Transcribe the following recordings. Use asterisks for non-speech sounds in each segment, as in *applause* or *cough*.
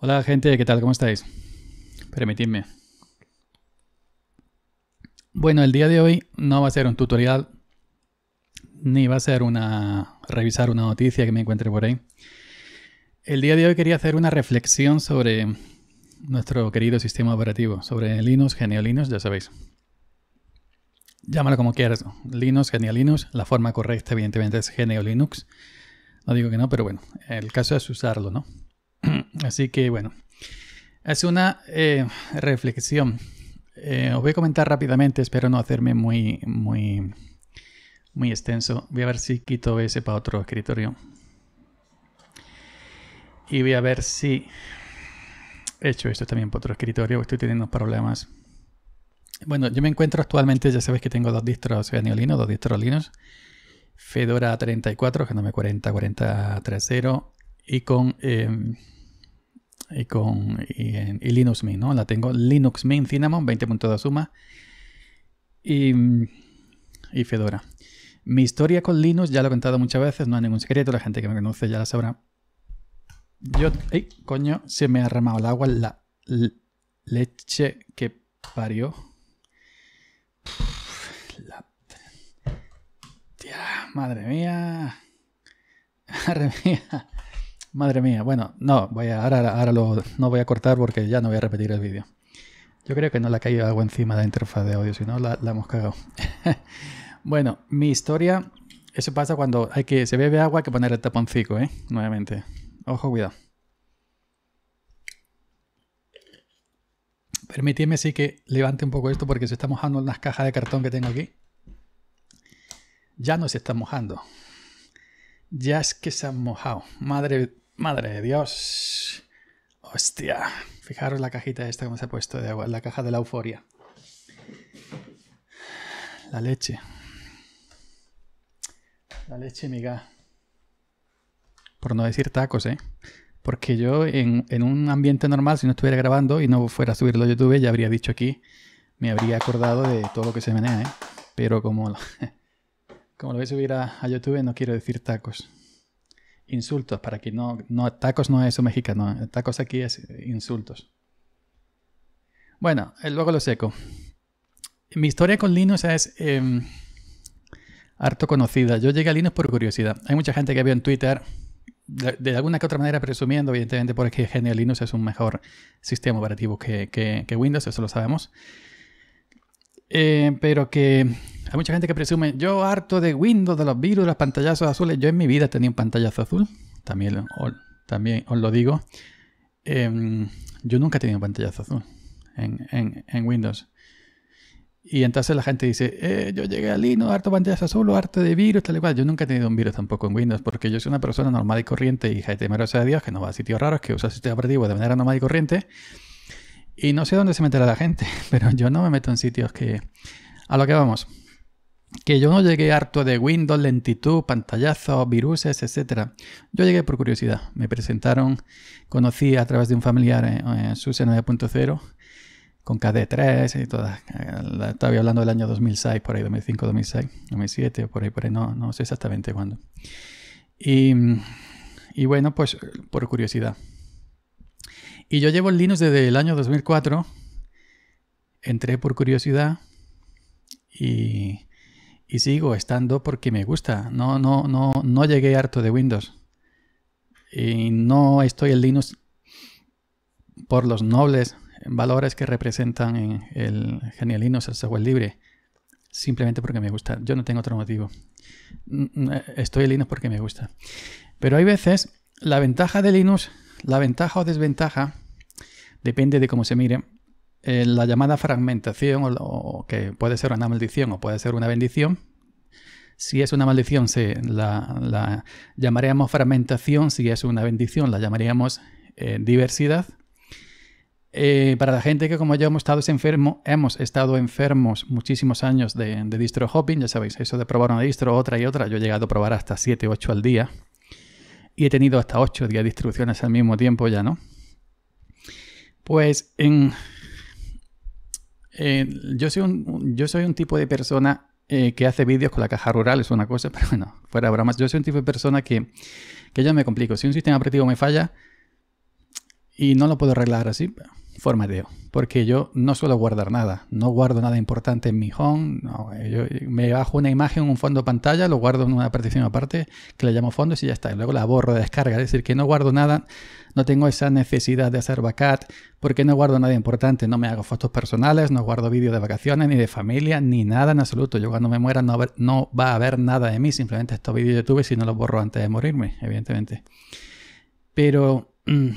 Hola gente, ¿qué tal? ¿Cómo estáis? Permitidme. Bueno, el día de hoy no va a ser un tutorial ni va a ser una revisar una noticia que me encuentre por ahí. El día de hoy quería hacer una reflexión sobre nuestro querido sistema operativo, sobre Linux, genial ya sabéis. Llámalo como quieras, Linux, genial la forma correcta evidentemente es genial Linux. No digo que no, pero bueno, el caso es usarlo, ¿no? *clears throat* Así que bueno, es una eh, reflexión. Eh, os voy a comentar rápidamente, espero no hacerme muy, muy, muy extenso. Voy a ver si quito ese para otro escritorio. Y voy a ver si he hecho esto también para otro escritorio, estoy teniendo problemas. Bueno, yo me encuentro actualmente, ya sabéis que tengo dos distros de Neolino, dos distros Linux. Fedora 34, Genome 40, 30 y con em, y con y, Linux Mint, ¿no? La tengo Linux Mint Cinnamon 20.2 Suma y, y Fedora. Mi historia con Linux ya lo he contado muchas veces, no hay ningún secreto, la gente que me conoce ya la sabrá. Yo, ¡ay, coño! Se me ha remado el agua la leche que parió. madre mía. *laughs* Madre mía. Madre mía, bueno, no, voy a, ahora, lo, no voy a cortar porque ya no voy a repetir el vídeo. Yo creo que no le ha caído algo encima de la interfaz de audio, si no la, hemos cagado. *laughs* bueno, mi historia, eso pasa cuando hay que, se bebe agua, hay que poner el taponcico, ¿eh? Nuevamente. Ojo, cuidado. Permitidme sí que levante un poco esto porque se está mojando las cajas de cartón que tengo aquí. Ya no se está mojando. Ya es que se han mojado. Madre Madre de Dios. Hostia. Fijaros la cajita esta como se ha puesto de agua. La caja de la euforia. La leche. La leche, miga. Por no decir tacos, ¿eh? Porque yo en, un ambiente normal, si no estuviera grabando y no fuera a subirlo a YouTube, ya habría dicho aquí, me habría acordado de todo lo que se menea, ¿eh? Pero como, *laughs* como lo voy a subir a, a YouTube, no quiero decir tacos insultos para que no, no, tacos no es eso mexicano, ¿eh? tacos aquí es insultos. Bueno, eh, luego lo seco. Mi historia con Linux es em, harto conocida. Yo llegué a Linux por curiosidad. Hay mucha gente que veo en Twitter, de, alguna que otra manera presumiendo, evidentemente, porque Genial Linux es un mejor sistema operativo que, que, Windows, eso lo sabemos. Eh, pero que hay mucha gente que presume, yo harto de Windows, de los virus, de los pantallazos azules. Yo en mi vida tenido un pantallazo azul. También, también os lo digo. Em, yo nunca he tenido un pantallazo azul en, Windows. Y entonces la gente dice, eh, yo llegué a Linux, harto pantallazos azul, harto de virus, tal y cual. Yo nunca he tenido un virus tampoco en Windows, porque yo soy una persona normal y corriente, hija de temerosa de Dios, que no va a sitios raros, que usa sistema operativo de manera normal y corriente. Y no sé dónde se meterá la gente, *laughs* pero yo no me meto en sitios que... A lo que vamos que yo no llegué harto de Windows, lentitud, pantallazos, viruses, etc. Yo llegué por curiosidad. Me presentaron, conocí a través de un familiar en, SUSE 9.0 con KD3 y todas. Estaba eh, hablando del año 2006, por ahí, 2005, 2006, 2007, por ahí, por ahí, no, no sé exactamente cuándo. Y, y bueno, pues por curiosidad. Y yo llevo el Linux desde el año 2004. Entré por curiosidad y y sigo estando porque me gusta. No, no, no, no llegué harto de Windows. Y no estoy en Linux por los nobles valores que representan en el genial Linux, el software libre. Simplemente porque me gusta. Yo no tengo otro motivo. Mm, mm, estoy en Linux porque me gusta. Pero hay veces, la ventaja de Linux, la ventaja o desventaja, depende de cómo se mire, eh, la llamada fragmentación, o, que puede ser una maldición o puede ser una bendición. Si es una maldición, se, la, llamaríamos fragmentación. Si es una bendición, la llamaríamos eh, diversidad. Eh, para la gente que como yo hemos estado enfermo, hemos estado enfermos muchísimos años de, de, distro hopping, ya sabéis, eso de probar una distro, otra y otra, yo he llegado a probar hasta 7, 8 al día y he tenido hasta 8 días de distribuciones al mismo tiempo ya, ¿no? Pues en, eh, yo, soy un, yo soy un tipo de persona eh, que hace vídeos con la caja rural, es una cosa, *laughs* pero bueno, fuera bromas. Yo soy un tipo de persona que, que ya me complico. Si un sistema operativo me falla y no lo puedo arreglar así, formateo, porque yo no suelo guardar nada, no guardo nada importante en mi home, yo me bajo una imagen, un fondo pantalla, lo guardo en una partición aparte que le llamo fondo y ya está, y luego la borro de descarga, es decir, que no guardo nada, no tengo esa necesidad de hacer backup, porque no guardo nada importante, no me hago fotos personales, no guardo vídeos de vacaciones, ni de familia, ni nada en absoluto, yo cuando me muera no, va a haber nada de mí, simplemente estos vídeos de YouTube si no los borro antes de morirme, evidentemente. Pero... Mm,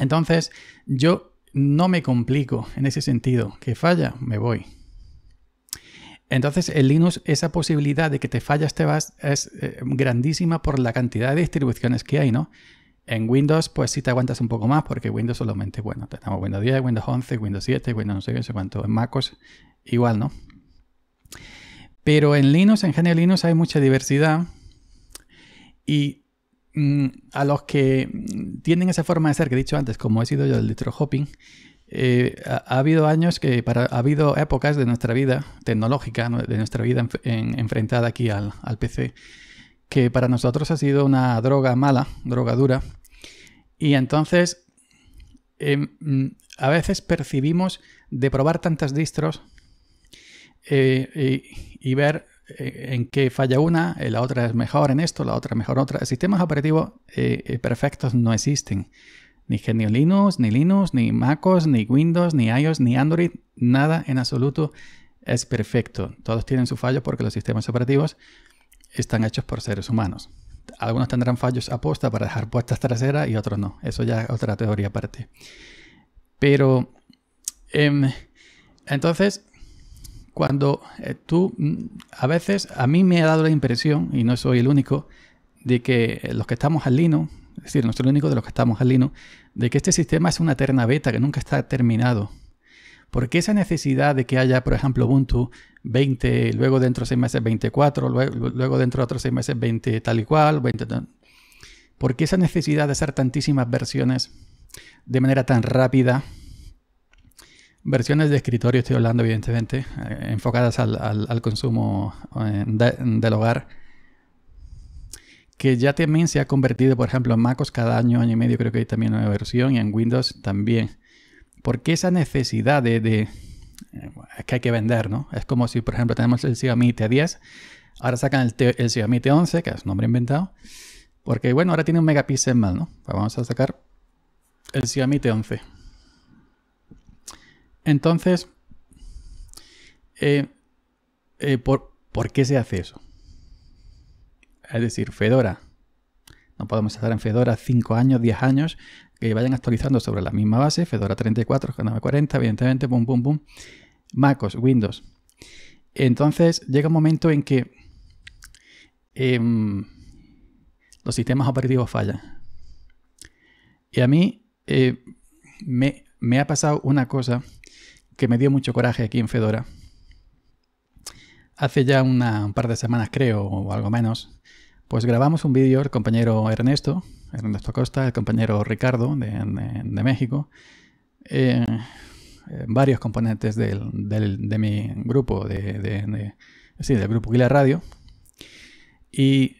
entonces, yo no me complico en ese sentido. Que falla, me voy. Entonces, en Linux, esa posibilidad de que te fallas te vas es eh, grandísima por la cantidad de distribuciones que hay, ¿no? En Windows, pues sí te aguantas un poco más, porque Windows solamente, bueno, tenemos Windows 10, Windows 11, Windows 7, Windows no sé qué, no sé cuánto. En MacOS, igual, ¿no? Pero en Linux, en general Linux, hay mucha diversidad. Y Mm, a los que tienen esa forma de ser que he dicho antes, como he sido yo del distro Hopping, eh, ha, habido años que ha habido épocas de nuestra vida tecnológica, de nuestra vida enfrentada aquí al, PC, que para nosotros ha sido una droga mala, droga dura. Y entonces em, mm, a veces percibimos de probar tantas distros eh, y ver eh, en qué falla una, eh, la otra es mejor en esto, la otra mejor en otra. Sistemas operativos eh, perfectos no existen. Ni Genio Linux, ni Linux, ni MacOS, ni Windows, ni iOS, ni Android, nada en absoluto es perfecto. Todos tienen sus fallos porque los sistemas operativos están hechos por seres humanos. Algunos tendrán fallos a posta para dejar puertas traseras y otros no. Eso ya es otra teoría aparte. Pero em, entonces cuando eh, tú, mm, a veces, a mí me ha dado la impresión, y no soy el único, de que los que estamos al lino es decir, no soy el único de los que estamos al lino de que este sistema es una eterna beta que nunca está terminado. Porque esa necesidad de que haya, por ejemplo, Ubuntu 20, luego dentro de 6 meses 24, luego, dentro de otros seis meses 20 tal y cual, 20 tal? ¿Por qué esa necesidad de hacer tantísimas versiones de manera tan rápida? Versiones de escritorio, estoy hablando evidentemente, eh, enfocadas al, consumo eh, del hogar, que ya también se ha convertido, por ejemplo, en MacOS cada año, año y medio creo que hay también una versión, y en Windows también. Porque esa necesidad de, es eh, que hay que vender, ¿no? Es como si, por ejemplo, tenemos el Xiaomi T10, ahora sacan el, 11 que es un nombre inventado, porque bueno, ahora tiene un megapixel más, ¿no? vamos a sacar el Xiaomi T11. Entonces, eh, eh, por, qué se hace eso? Es decir, Fedora. No podemos estar en Fedora 5 años, 10 años, que vayan actualizando sobre la misma base, Fedora 34, Fedora 40, evidentemente, boom boom pum. MacOS, Windows. Entonces llega un momento en que em, los sistemas operativos fallan. Y a mí eh, me, me, ha pasado una cosa que me dio mucho coraje aquí en Fedora. Hace ya una, un par de semanas, creo, o algo menos, pues grabamos un vídeo, el compañero Ernesto, Ernesto Costa, el compañero Ricardo de, México, varios componentes del, de mi grupo, de, del grupo Guila Radio. Y,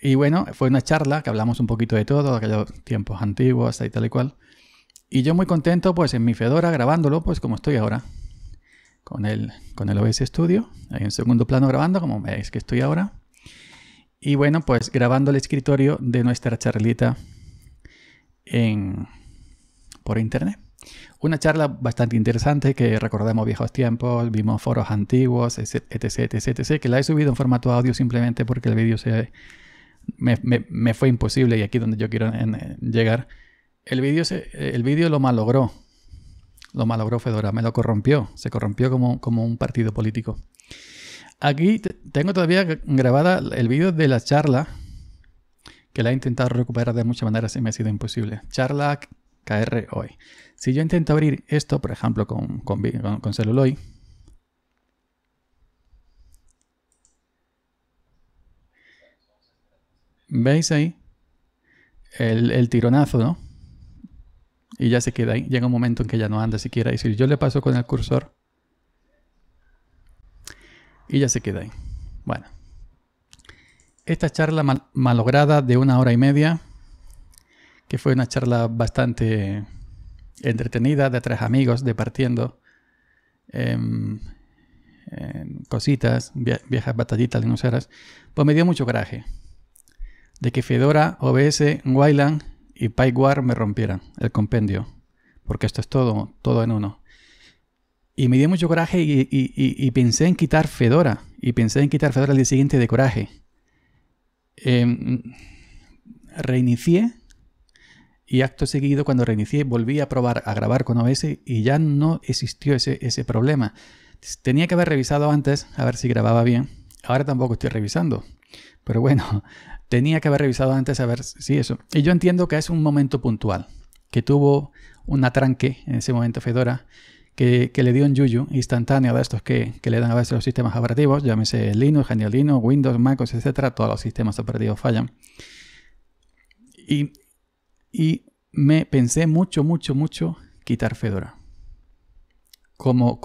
y, bueno, fue una charla que hablamos un poquito de todo, aquellos tiempos antiguos y tal y cual. Y yo muy contento, pues en mi Fedora grabándolo, pues como estoy ahora, con el, con el OBS Studio, ahí en segundo plano grabando, como veis que estoy ahora. Y bueno, pues grabando el escritorio de nuestra charlita por internet. Una charla bastante interesante que recordamos viejos tiempos, vimos foros antiguos, etc, etc, etc, que la he subido en formato audio simplemente porque el vídeo se, me, fue imposible y aquí donde yo quiero llegar el vídeo el lo malogró. Lo malogró Fedora, me lo corrompió. Se corrompió como, como un partido político. Aquí tengo todavía grabada el vídeo de la charla que la he intentado recuperar de muchas maneras y me ha sido imposible. Charla KR hoy. Si yo intento abrir esto, por ejemplo, con, con, con ¿veis ahí? el tironazo, ¿no? Y ya se queda ahí. Llega un momento en que ya no anda siquiera. Y si yo le paso con el cursor, y ya se queda ahí. Bueno. Esta charla malograda de una hora y media, que fue una charla bastante entretenida de tres amigos departiendo eh, cositas, viejas batallitas seras pues me dio mucho coraje de que Fedora, OBS, Wayland y me rompiera el compendio, porque esto es todo, todo en uno. Y me di mucho coraje y, pensé en quitar Fedora, y pensé en quitar Fedora el día siguiente de coraje. Eh, reinicié y acto seguido cuando reinicié volví a probar a grabar con OBS y ya no existió ese, ese problema. Tenía que haber revisado antes a ver si grababa bien. Ahora tampoco estoy revisando. Pero bueno, Tenía que haber revisado antes a ver si eso. Y yo entiendo que es un momento puntual, que tuvo un atranque en ese momento Fedora, que, le dio un yuyu instantáneo de estos que, le dan a veces los sistemas operativos, llámese Linux, Genial Linux, Windows, MacOS, etcétera, todos los sistemas operativos fallan. Y, me pensé mucho, mucho, mucho quitar Fedora. como,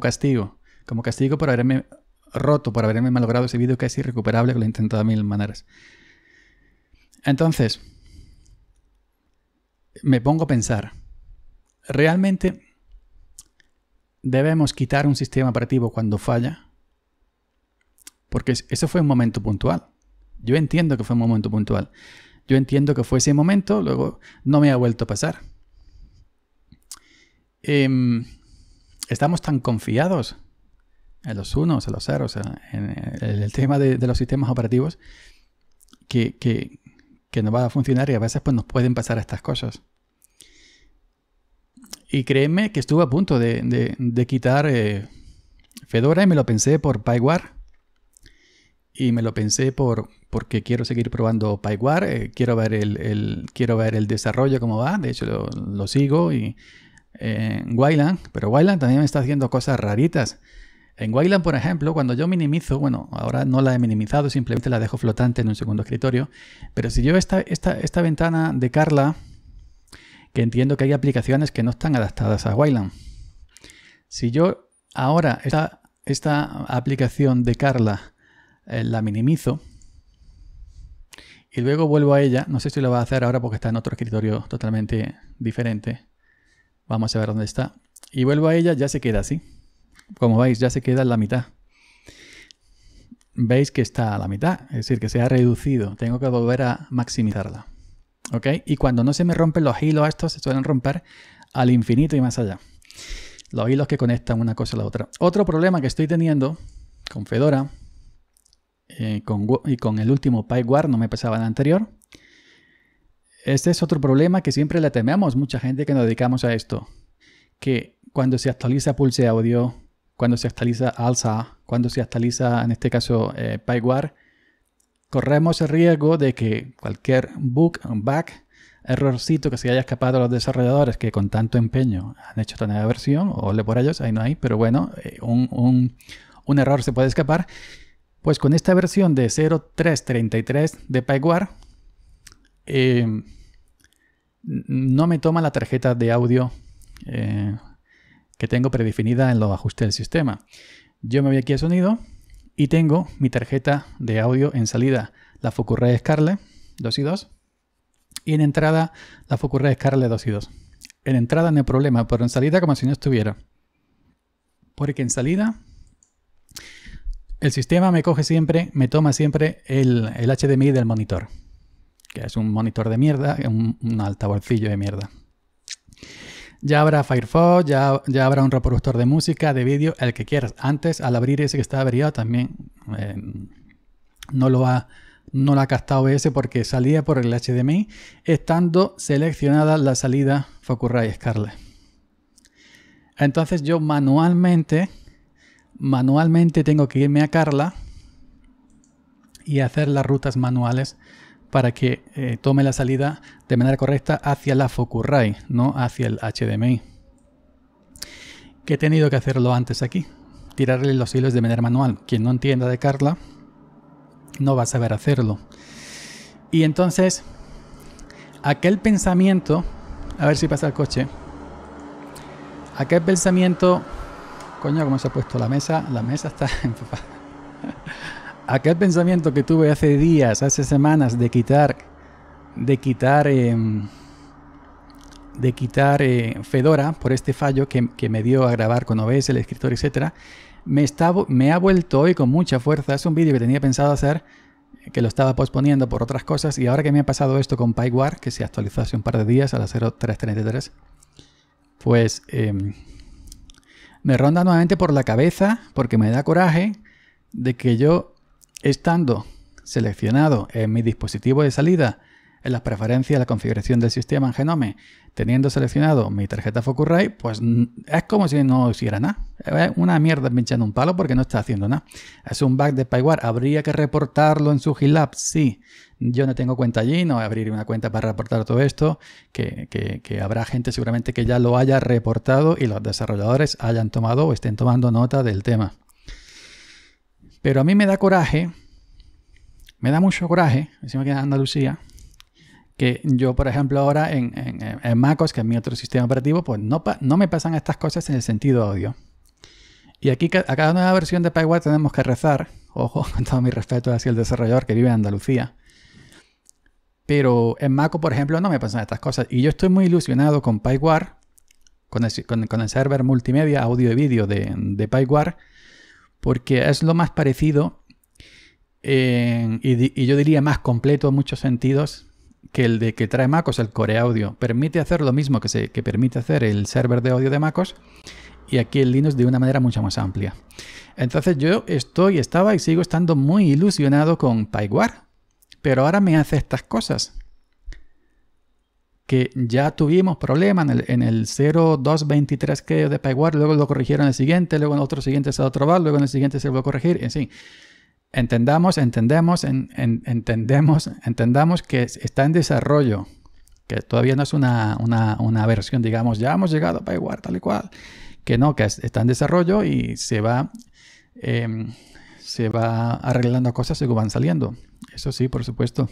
castigo. Como castigo por haberme roto por haberme malogrado ese vídeo que es irrecuperable, que lo he intentado de mil maneras. Entonces, me pongo a pensar, ¿realmente debemos quitar un sistema operativo cuando falla? Porque eso fue un momento puntual. Yo entiendo que fue un momento puntual. Yo entiendo que fue ese momento, luego no me ha vuelto a pasar. Em, estamos tan confiados a los unos, a los ceros, en el, tema de, los sistemas operativos, que, que, que, no va a funcionar y a veces pues, nos pueden pasar estas cosas. Y créeme que estuve a punto de, quitar eh, Fedora y me lo pensé por PyWare. Y me lo pensé por, porque quiero seguir probando PyWare, eh, quiero, ver el, quiero ver el desarrollo cómo va, de hecho lo, sigo y eh, Wayland, pero Wayland también me está haciendo cosas raritas. En Wayland, por ejemplo, cuando yo minimizo, bueno, ahora no la he minimizado, simplemente la dejo flotante en un segundo escritorio, pero si yo esta, esta, esta ventana de Carla, que entiendo que hay aplicaciones que no están adaptadas a Wayland, si yo ahora esta, esta aplicación de Carla eh, la minimizo y luego vuelvo a ella, no sé si lo va a hacer ahora porque está en otro escritorio totalmente diferente, vamos a ver dónde está, y vuelvo a ella, ya se queda así. Como veis, ya se queda en la mitad. Veis que está a la mitad, es decir, que se ha reducido. Tengo que volver a maximizarla. ¿Ok? Y cuando no se me rompen los hilos, estos se suelen romper al infinito y más allá. Los hilos que conectan una cosa a la otra. Otro problema que estoy teniendo con Fedora eh, y con el último PyWare, no me pasaba el anterior. Este es otro problema que siempre le tememos mucha gente que nos dedicamos a esto. Que cuando se actualiza Pulse Audio, cuando se actualiza alza, cuando se actualiza en este caso eh, corremos el riesgo de que cualquier bug, back, errorcito que se haya escapado a los desarrolladores que con tanto empeño han hecho esta nueva versión, o le por ellos, ahí no hay, pero bueno, eh, un, error se puede escapar. Pues con esta versión de 0.3.33 de PyWare, eh, no me toma la tarjeta de audio eh, que tengo predefinida en los ajustes del sistema. Yo me voy aquí a sonido y tengo mi tarjeta de audio en salida, la Focusrite Scarlett 2 y 2 y en entrada la Focusrite Scarlett 2 y 2. En entrada no hay problema, pero en salida como si no estuviera. Porque en salida el sistema me coge siempre, me toma siempre el, HDMI del monitor, que es un monitor de mierda, un, un de mierda. Ya habrá Firefox, ya, habrá un reproductor de música, de vídeo, el que quieras. Antes, al abrir ese que estaba averiado, también eh, no lo ha no ha captado ese porque salía por el HDMI, estando seleccionada la salida Focusrite Scarlett. Entonces yo manualmente, manualmente tengo que irme a Carla y hacer las rutas manuales para que eh, tome la salida de manera correcta hacia la focurray, no hacia el HDMI. que he tenido que hacerlo antes aquí? Tirarle los hilos de manera manual. Quien no entienda de Carla no va a saber hacerlo. Y entonces, aquel pensamiento, a ver si pasa el coche, aquel pensamiento, coño, cómo se ha puesto la mesa, la mesa está *laughs* en aquel pensamiento que tuve hace días, hace semanas de quitar, de quitar, em, de quitar eh, Fedora por este fallo que, me dio a grabar con OBS, el escritor, etcétera, me, ha vuelto hoy con mucha fuerza. Es un vídeo que tenía pensado hacer, que lo estaba posponiendo por otras cosas, y ahora que me ha pasado esto con PyWare, que se actualizó hace un par de días a la 0333, pues em, me ronda nuevamente por la cabeza porque me da coraje de que yo Estando seleccionado en mi dispositivo de salida, en las preferencias de la configuración del sistema en Genome, teniendo seleccionado mi tarjeta Focusrite, pues es como si no hiciera nada. Es una mierda pinchando un palo porque no está haciendo nada. Es un bug de PyWare, ¿Habría que reportarlo en su GitLab? Sí. Yo no tengo cuenta allí, no abrir una cuenta para reportar todo esto, que habrá gente seguramente que ya lo haya reportado y los desarrolladores hayan tomado o estén tomando nota del tema. Pero a mí me da coraje, me da mucho coraje, encima que en Andalucía, que yo, por ejemplo, ahora en, MacOS, que es mi otro sistema operativo, pues no, no me pasan estas cosas en el sentido audio. Y aquí a cada nueva versión de PyWire tenemos que rezar, ojo, *laughs* con todo mi respeto hacia el desarrollador que vive en Andalucía. Pero en Maco, por ejemplo, no me pasan estas cosas. Y yo estoy muy ilusionado con PyWire, con el, con, el server multimedia, audio y vídeo de, de porque es lo más parecido eh, y, yo diría más completo en muchos sentidos que el de que trae MacOS, el Core Audio. Permite hacer lo mismo que, se, que permite hacer el server de audio de MacOS y aquí el Linux de una manera mucho más amplia. Entonces yo estoy, estaba y sigo estando muy ilusionado con PyWare, pero ahora me hace estas cosas que ya tuvimos problemas en el, 0223 que de PyWare, luego lo corrigieron en el siguiente, luego en otro siguiente se va a luego en el siguiente se va a corregir, en fin. Entendamos, entendemos, entendemos, entendamos que está en desarrollo, que todavía no es una, versión, digamos, ya hemos llegado a PyWare tal y cual, que no, que está en desarrollo y se va... Em, se va arreglando cosas y van saliendo. Eso sí, por supuesto.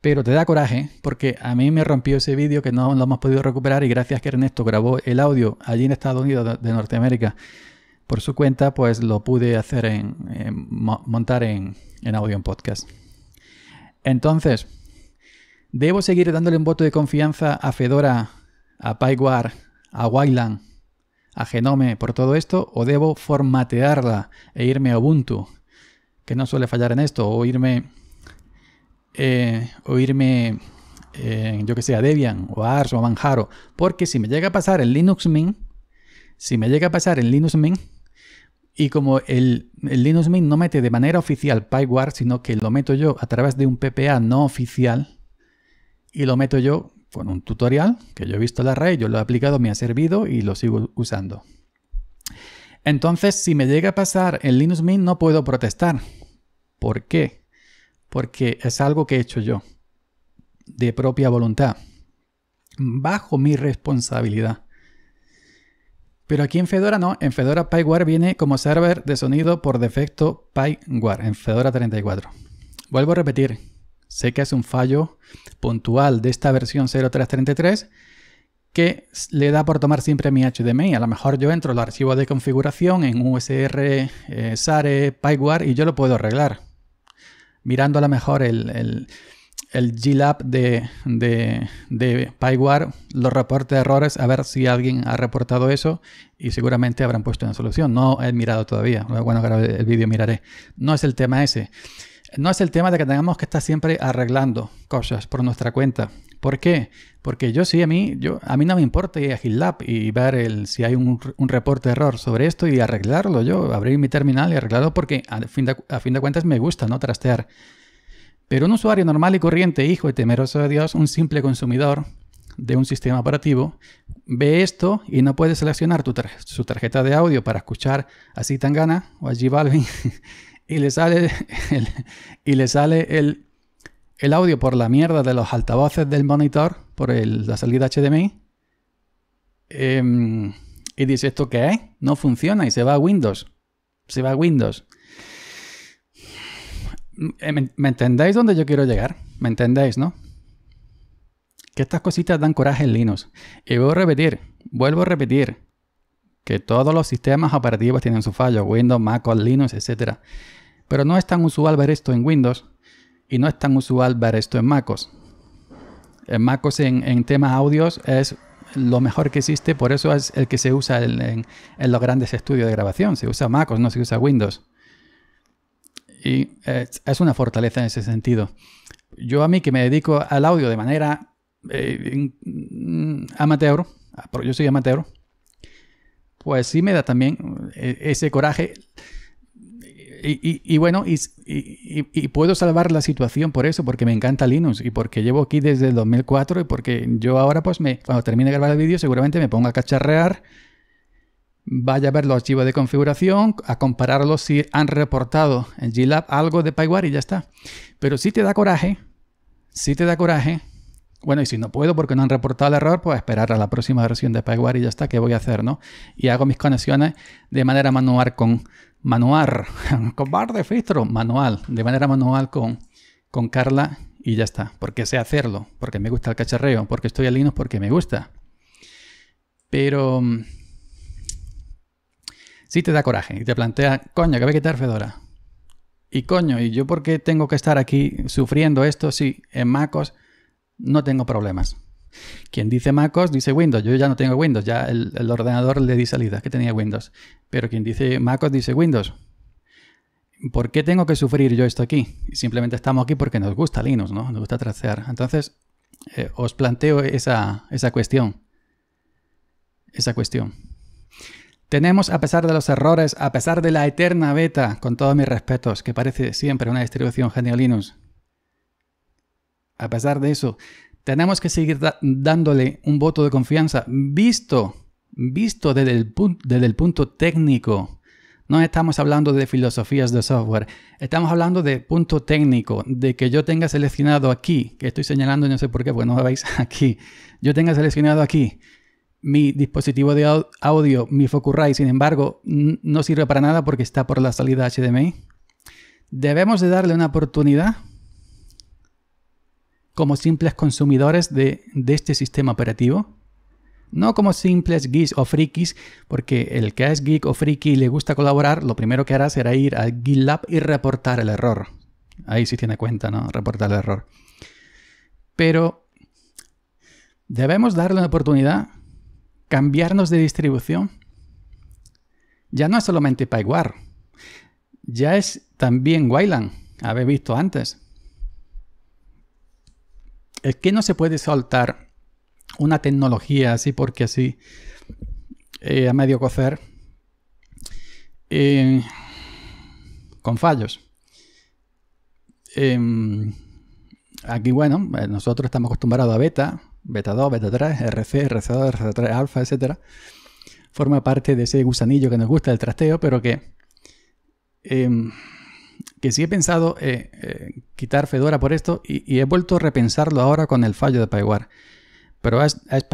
Pero te da coraje porque a mí me rompió ese vídeo que no lo hemos podido recuperar y gracias que Ernesto grabó el audio allí en Estados Unidos de Norteamérica por su cuenta, pues lo pude hacer en, montar en, audio en podcast. Entonces, ¿debo seguir dándole un voto de confianza a Fedora, a PyWare, a Wayland, a Genome por todo esto o debo formatearla e irme a Ubuntu? Que no suele fallar en esto, o irme eh, o irme, eh, yo que sé, a Debian o Ars o a Manjaro. Porque si me llega a pasar el Linux Mint, si me llega a pasar el Linux Mint, y como el, Linux Mint no mete de manera oficial PyWare, sino que lo meto yo a través de un PPA no oficial, y lo meto yo con un tutorial que yo he visto la red, yo lo he aplicado, me ha servido y lo sigo usando. Entonces, si me llega a pasar el Linux Mint, no puedo protestar. ¿Por qué? porque es algo que he hecho yo, de propia voluntad, bajo mi responsabilidad. Pero aquí en Fedora no, en Fedora PyWare viene como server de sonido por defecto PyWare, en Fedora 34. Vuelvo a repetir, sé que es un fallo puntual de esta versión 0333 que le da por tomar siempre mi HDMI. A lo mejor yo entro al archivo de configuración en USR, eh, SARE, PyWare y yo lo puedo arreglar mirando a lo mejor el, el, el de, de, de PyWare, los reportes de errores, a ver si alguien ha reportado eso y seguramente habrán puesto una solución. No he mirado todavía. Bueno, el vídeo miraré. No es el tema ese. No es el tema de que tengamos que estar siempre arreglando cosas por nuestra cuenta. ¿Por qué? Porque yo sí, a mí, yo, a mí no me importa ir a GitLab y ver el, si hay un, reporte error sobre esto y arreglarlo yo, abrir mi terminal y arreglarlo porque a fin de, a fin de cuentas me gusta no trastear. Pero un usuario normal y corriente, hijo de temeroso de Dios, un simple consumidor de un sistema operativo, ve esto y no puede seleccionar su tarjeta de audio para escuchar así tan gana o allí Balvin *laughs* *laughs* y le sale el, y le sale el, audio por la mierda de los altavoces del monitor, por la salida HDMI. Em, y dice, ¿esto qué es? No funciona y se va a Windows. Se va a Windows. Eh, ¿Me, entendéis dónde yo quiero llegar? ¿Me entendéis, no? Que estas cositas dan coraje en Linux. Y vuelvo a repetir, vuelvo a repetir, que todos los sistemas operativos tienen su fallo, Windows, Mac, Linux, etcétera. Pero no es tan usual ver esto en Windows y no es tan usual ver esto en MacOS. En MacOS en, temas audios es lo mejor que existe, por eso es el que se usa en, los grandes estudios de grabación. Se usa MacOS, no se usa Windows. Y es, una fortaleza en ese sentido. Yo a mí que me dedico al audio de manera eh, mm, amateur, amateur, ah, yo soy amateur, pues sí me da también eh, ese coraje. Y, bueno, y, puedo salvar la situación por eso, porque me encanta Linux y porque llevo aquí desde el 2004 y porque yo ahora, pues, me, cuando termine de grabar el vídeo, seguramente me ponga a cacharrear, vaya a ver los archivos de configuración, a compararlos si han reportado en GLab algo de PyWare y ya está. Pero si te da coraje, si te da coraje bueno, y si no puedo porque no han reportado el error, pues esperar a la próxima versión de PyWare y ya está, ¿qué voy a hacer? ¿no? Y hago mis conexiones de manera manual con manual, *laughs* con bar de filtro, manual, de manera manual con, con Carla y ya está. Porque sé hacerlo, porque me gusta el cacharreo, porque estoy al Linux, porque me gusta. Pero mm, sí te da coraje y te plantea, coño, que voy a quitar Fedora. Y coño, ¿y yo por qué tengo que estar aquí sufriendo esto Sí, en MacOS no tengo problemas. Quien dice MacOS dice Windows. Yo ya no tengo Windows, ya el, ordenador le di salida que tenía Windows. Pero quien dice MacOS dice Windows. ¿Por qué tengo que sufrir yo esto aquí? Simplemente estamos aquí porque nos gusta Linux, ¿no? Nos gusta tracear. Entonces, eh, os planteo esa, esa cuestión. Esa cuestión. Tenemos, a pesar de los errores, a pesar de la eterna beta, con todos mis respetos, que parece siempre una distribución genial Linux, a pesar de eso, tenemos que seguir dándole un voto de confianza visto, visto desde el, punto técnico. No estamos hablando de filosofías de software, estamos hablando de punto técnico, de que yo tenga seleccionado aquí, que estoy señalando no sé por qué, bueno, pues no veis *laughs* aquí, yo tenga seleccionado aquí mi dispositivo de audio, mi Focusrite, sin embargo, no sirve para nada porque está por la salida HDMI. Debemos de darle una oportunidad como simples consumidores de, este sistema operativo? No como simples geeks o frikis, porque el que es geek o friki y le gusta colaborar, lo primero que hará será ir al GitLab y reportar el error. Ahí sí tiene cuenta, ¿no? Reportar el error. Pero debemos darle una oportunidad, cambiarnos de distribución. Ya no es solamente PyWare, ya es también Wayland, habéis visto antes es eh, que no se puede soltar una tecnología así porque así eh, a medio cocer eh, con fallos. Em, aquí, bueno, nosotros estamos acostumbrados a beta, beta 2, beta 3, RC, RC2, RC3, alfa, etc. Forma parte de ese gusanillo que nos gusta el trasteo, pero que em, que sí he pensado eh, eh, quitar Fedora por esto y, he vuelto a repensarlo ahora con el fallo de PyWare. Pero es, es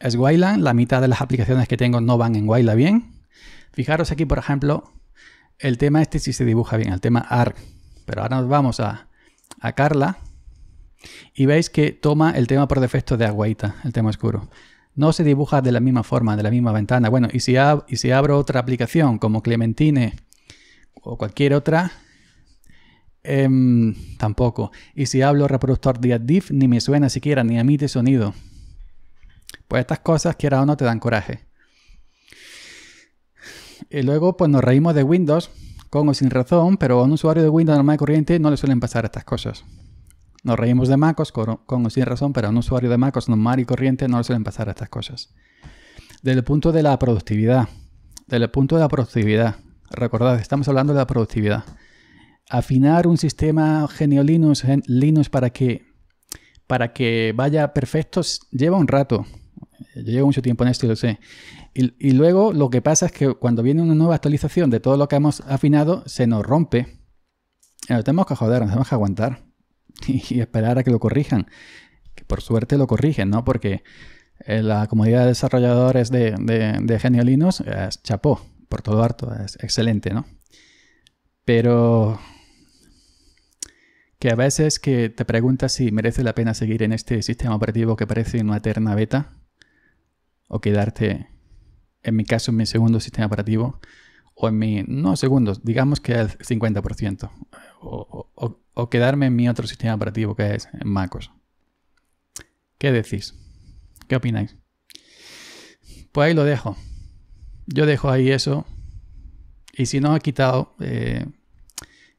es Wayland, la mitad de las aplicaciones que tengo no van en Wayland bien. Fijaros aquí, por ejemplo, el tema este si se dibuja bien, el tema ARC. Pero ahora nos vamos a, a Carla y veis que toma el tema por defecto de Aguaita, el tema oscuro. No se dibuja de la misma forma, de la misma ventana. Bueno, y si, y si abro otra aplicación como Clementine o cualquier otra, em, tampoco. Y si hablo reproductor de adif ni me suena siquiera, ni emite sonido. Pues estas cosas, que o no, te dan coraje. Y luego, pues nos reímos de Windows, con o sin razón, pero a un usuario de Windows normal y corriente no le suelen pasar estas cosas. Nos reímos de MacOS con, con o sin razón, pero a un usuario de MacOS normal y corriente no le suelen pasar estas cosas. Desde el punto de la productividad. Desde el punto de la productividad. Recordad, estamos hablando de la productividad. Afinar un sistema genio Linux, para que, para que vaya perfecto lleva un rato. Yo eh, llevo mucho tiempo en esto y lo sé. Y, luego lo que pasa es que cuando viene una nueva actualización de todo lo que hemos afinado, se nos rompe. Nos tenemos que joder, nos tenemos que aguantar *laughs* y, esperar a que lo corrijan. Que por suerte lo corrigen, ¿no? Porque eh, la comunidad de desarrolladores de, de, eh, chapó por todo harto, es excelente, ¿no? Pero que a veces que te preguntas si merece la pena seguir en este sistema operativo que parece una eterna beta o quedarte, en mi caso, en mi segundo sistema operativo o en mi, no segundos, digamos que el 50% o, quedarme en mi otro sistema operativo que es en MacOS. ¿Qué decís? ¿Qué opináis? Pues ahí lo dejo. Yo dejo ahí eso. Y si no ha quitado, eh,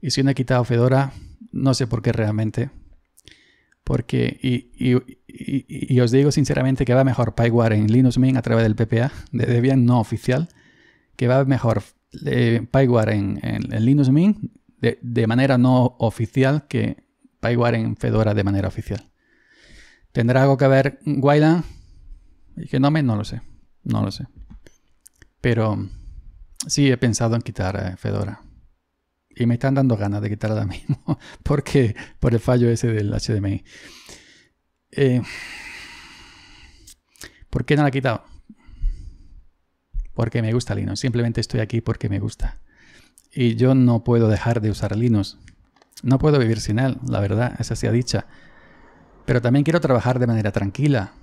y si no ha quitado Fedora, no sé por qué realmente. Porque, y, y, y, os digo sinceramente que va mejor PyWare en Linux Mint a través del PPA, *laughs* de Debian no oficial, que va mejor eh, PyWare en, Linux Mint de, manera no oficial que PyWare en Fedora de manera oficial. ¿Tendrá algo que ver Wayland? Y qué no no lo sé. No lo sé. Pero sí he pensado en quitar Fedora. Y me están dando ganas de quitar mismo. *laughs* Porque por el fallo ese del HDMI. Eh, ¿Por qué no la he quitado? Porque me gusta Linux. Simplemente estoy aquí porque me gusta. Y yo no puedo dejar de usar Linux. No puedo vivir sin él, la verdad, esa sea dicha. Pero también quiero trabajar de manera tranquila.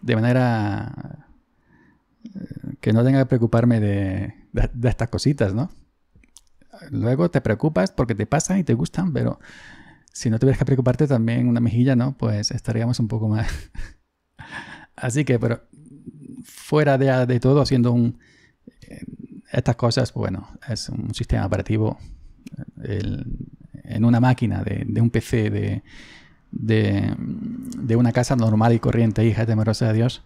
De manera que no tenga que preocuparme de, estas cositas, ¿no? Luego te preocupas porque te pasan y te gustan, pero si no tuvieras que preocuparte también una mejilla, ¿no? Pues estaríamos un poco más. *laughs* Así que, pero fuera de, todo, haciendo un, eh, estas cosas, bueno, es un sistema operativo eh, en una máquina de, un PC de, de, una casa normal y corriente, hija temerosa de Dios.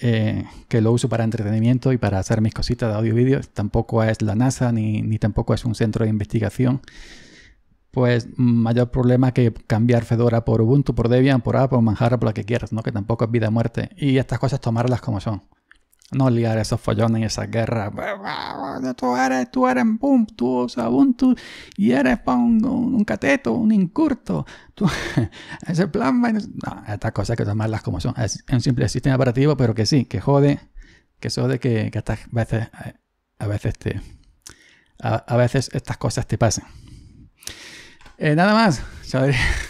Eh, que lo uso para entretenimiento y para hacer mis cositas de audio y vídeo. Tampoco es la NASA ni, tampoco es un centro de investigación. Pues mm, mayor problema que cambiar Fedora por Ubuntu, por Debian, por Apple, Manjaro, por la que quieras, ¿no? Que tampoco es vida o muerte. Y estas cosas tomarlas como son no liar esos follones y esas guerras. Tú eres, tú eres tú y eres para un, un, cateto, un incurto. Tú, *laughs* ese plan, no, estas cosas que tomarlas como son. Es un simple sistema operativo, pero que sí, que jode, que jode, que, que estas veces, eh, a, veces te, a, veces estas cosas te pasen eh, nada más, *laughs*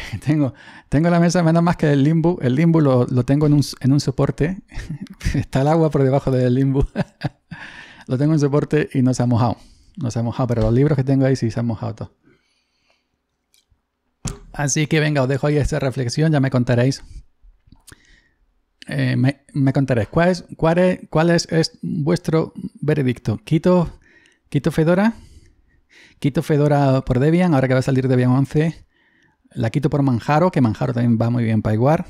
*laughs* tengo, tengo la mesa, menos más que el limbo. El limbo lo, tengo en un, soporte. *laughs* Está el agua por debajo del limbo. *laughs* lo tengo en soporte y no se ha mojado. No se ha mojado, pero los libros que tengo ahí sí se han mojado todos. Así que venga, os dejo ahí esta reflexión, ya me contaréis. Eh, me, contaréis, ¿cuál es, cuál es, cuál vuestro veredicto? ¿Quito, ¿Quito Fedora? ¿Quito Fedora por Debian ahora que va a salir Debian 11? La quito por Manjaro, que Manjaro también va muy bien para iGuar.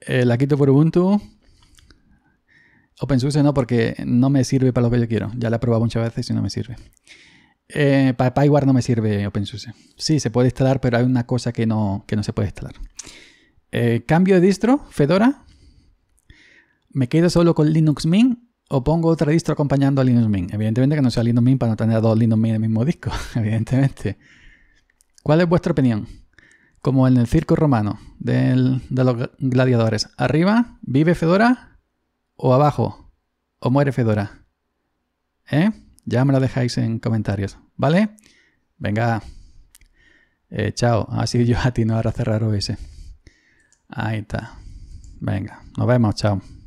Eh, la quito por Ubuntu. OpenSUSE no, porque no me sirve para lo que yo quiero. Ya la he probado muchas veces y no me sirve. Eh, para PyWare no me sirve OpenSUSE. Sí, se puede instalar, pero hay una cosa que no, que no se puede instalar. Eh, cambio de distro, Fedora. Me quedo solo con Linux Mint o pongo otra distro acompañando a Linux Mint. Evidentemente que no sea Linux Mint para no tener dos Linux Mint en el mismo disco, *laughs* evidentemente. ¿Cuál es vuestra opinión? Como en el circo romano del, de los gladiadores. ¿Arriba vive Fedora o abajo? ¿O muere Fedora? ¿Eh? Ya me lo dejáis en comentarios, ¿vale? Venga. Eh, chao. Así yo a ti, no ahora cerrar ese. Ahí está. Venga, nos vemos, chao.